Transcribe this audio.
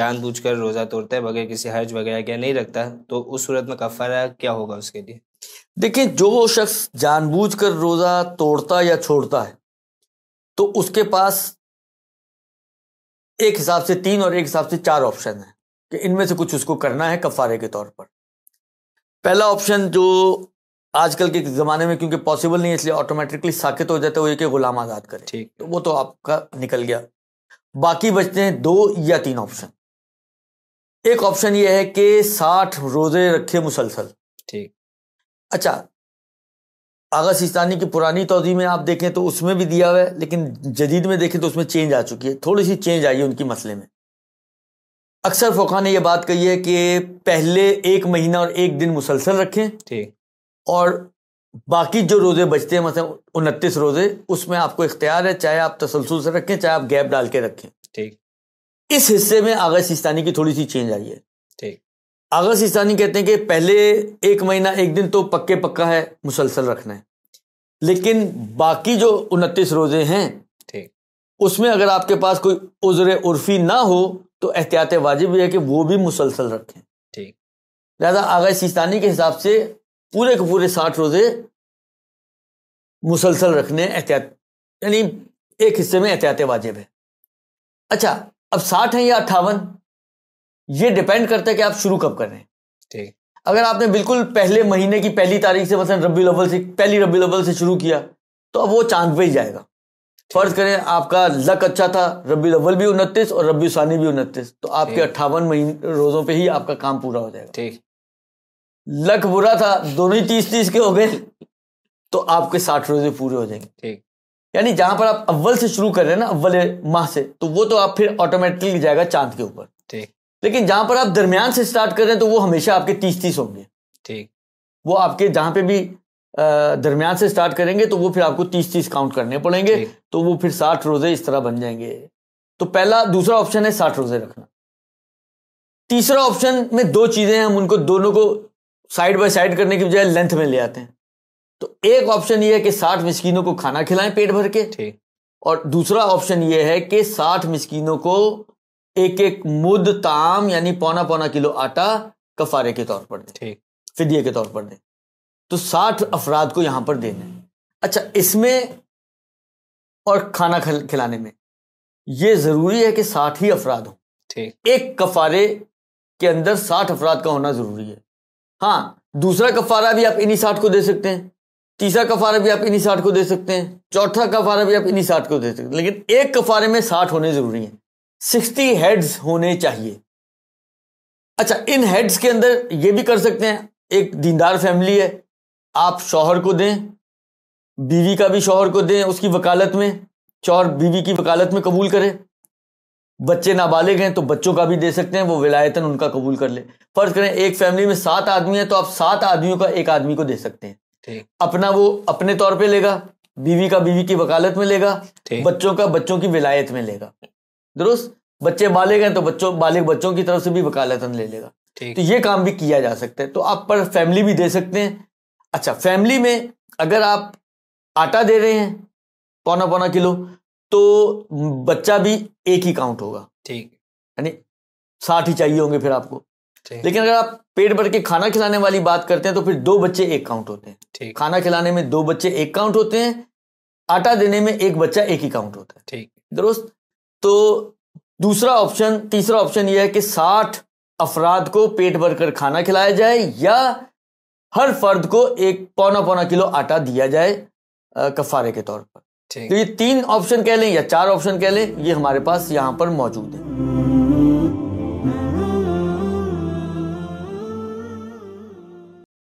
जानबूझकर रोज़ा तोड़ता है बगैर किसी हर्ज वगैरह क्या नहीं रखता तो उस सूरत में कफारा क्या होगा उसके लिए देखिए जो शख्स जानबूझकर रोज़ा तोड़ता या छोड़ता है तो उसके पास एक हिसाब से तीन और एक हिसाब से चार ऑप्शन है कि इनमें से कुछ उसको करना है कफारे के तौर पर पहला ऑप्शन जो आजकल के ज़माने में क्योंकि पॉसिबल नहीं है इसलिए ऑटोमेटिकली साकित हो जाता है वो एक कि गुलाम आज़ाद करे ठीक तो वो तो आपका निकल गया बाकी बचते हैं दो या तीन ऑप्शन एक ऑप्शन ये है कि साठ रोजे रखे मुसलसल ठीक अच्छा आगा सिस्तानी की पुरानी तोजी में आप देखें तो उसमें भी दिया हुआ है लेकिन जदीद में देखें तो उसमें चेंज आ चुकी है थोड़ी सी चेंज आई है उनकी मसले में अक्सर फोका ने यह बात कही है कि पहले एक महीना और एक दिन मुसलसल रखें ठीक और बाकी जो रोज़े बचते हैं मतलब उनतीस रोज़े उसमें आपको इख्तियार है चाहे आप तसलसल से रखें चाहे आप गैप डाल के रखें ठीक इस हिस्से में आगा सिस्तानी की थोड़ी सी चेंज आई है ठीक आगा सिस्तानी कहते हैं कि पहले एक महीना एक दिन तो पक्के पक्का है मुसलसल रखना है लेकिन बाकी जो उनतीस रोजे हैं ठीक उसमें अगर आपके पास कोई उजर उर्फी ना हो तो एहतियात वाजिब है कि वो भी मुसलसल रखें ठीक लिहाजा आगा सिस्तानी के हिसाब से पूरे के पूरे साठ रोजे मुसलसल रखने एहतियात यानी एक हिस्से में एहतियात वाजिब है अच्छा अब साठ है या अट्ठावन ये डिपेंड करता है कि आप शुरू कब कर रहे हैं ठीक अगर आपने बिल्कुल पहले महीने की पहली तारीख से मतलब रबी अव्वल से पहली रबी अव्वल से शुरू किया तो अब वो चांद पे ही जाएगा फर्ज करें आपका लक अच्छा था रबी अव्वल भी उनतीस और रबी सानी भी उनतीस तो आपके अट्ठावन महीने रोजों पे ही आपका काम पूरा हो जाएगा ठीक लक बुरा था दोनों ही तीस तीस के हो गए तो आपके साठ रोजे पूरे हो जाएंगे ठीक यानी जहां पर आप अव्वल से शुरू कर रहे हैं ना अव्वल माह से तो वो तो आप फिर ऑटोमेटिकली जाएगा चांद के ऊपर ठीक लेकिन जहां पर आप दरमियान से स्टार्ट कर रहे हैं तो वो हमेशा आपके तीस तीस होंगे ठीक वो आपके जहां पे भी दरमियान से स्टार्ट करेंगे तो वो फिर आपको तीस तीस काउंट करने पड़ेंगे तो वो फिर साठ रोजे इस तरह बन जाएंगे तो पहला दूसरा ऑप्शन है साठ रोजे रखना तीसरा ऑप्शन में दो चीजें हम उनको दोनों को साइड बाय साइड करने की बजाय लेंथ में ले आते हैं तो एक ऑप्शन ये है कि साठ मिस्किनों को खाना खिलाएं पेट भर के ठीक और दूसरा ऑप्शन ये है कि साठ मिस्किनों को एक एक मुद ताम यानी पौना पौना किलो आटा कफारे के तौर पर दें ठीक फिदिये के तौर पर दें तो साठ अफराद को यहां पर देना है अच्छा इसमें और खाना खिलाने में ये जरूरी है कि साठ ही अफराद हो ठीक एक कफारे के अंदर साठ अफराद का होना जरूरी है हाँ दूसरा कफारा भी आप इन्हीं साठ को दे सकते हैं तीसरा कफारा भी आप इन्हीं साठ को दे सकते हैं चौथा कफारा भी आप इन्हीं साठ को दे सकते हैं लेकिन एक कफारे में साठ होने जरूरी है सिक्सटी हेड्स होने चाहिए अच्छा इन हेड्स के अंदर ये भी कर सकते हैं एक दीनदार फैमिली है आप शौहर को दें बीवी का भी शौहर को दें उसकी वकालत में शौहर बीवी की वकालत में कबूल करें बच्चे नाबालिग हैं तो बच्चों का भी दे सकते हैं वो विलायतन उनका कबूल कर ले फर्ज करें एक फैमिली में सात आदमी है तो आप सात आदमियों का एक आदमी को दे सकते हैं अपना वो अपने तौर पे लेगा बीवी का बीवी की वकालत में लेगा बच्चों का बच्चों की विलायत में लेगा दुरुस्त बच्चे बालिग हैं तो बच्चों बालिग बच्चों की तरफ से भी वकालतन ले लेगा तो ये काम भी किया जा सकता है तो आप पर फैमिली भी दे सकते हैं अच्छा फैमिली में अगर आप आटा दे रहे हैं पौना पौना किलो तो बच्चा भी एक ही काउंट होगा ठीक यानी साठ ही चाहिए होंगे फिर आपको लेकिन अगर आप पेट भर के खाना खिलाने वाली बात करते हैं तो फिर दो बच्चे एक काउंट होते हैं खाना खिलाने में दो बच्चे एक काउंट होते हैं आटा देने में एक बच्चा एक ही काउंट होता है ठीक दोस्त तो दूसरा ऑप्शन तीसरा ऑप्शन यह है कि साठ अफराद को पेट भर कर खाना खिलाया जाए या हर फर्द को एक पौना पौना किलो आटा दिया जाए कफारे के तौर पर तो ये तीन ऑप्शन कह लें या चार ऑप्शन कह लें ये हमारे पास यहाँ पर मौजूद है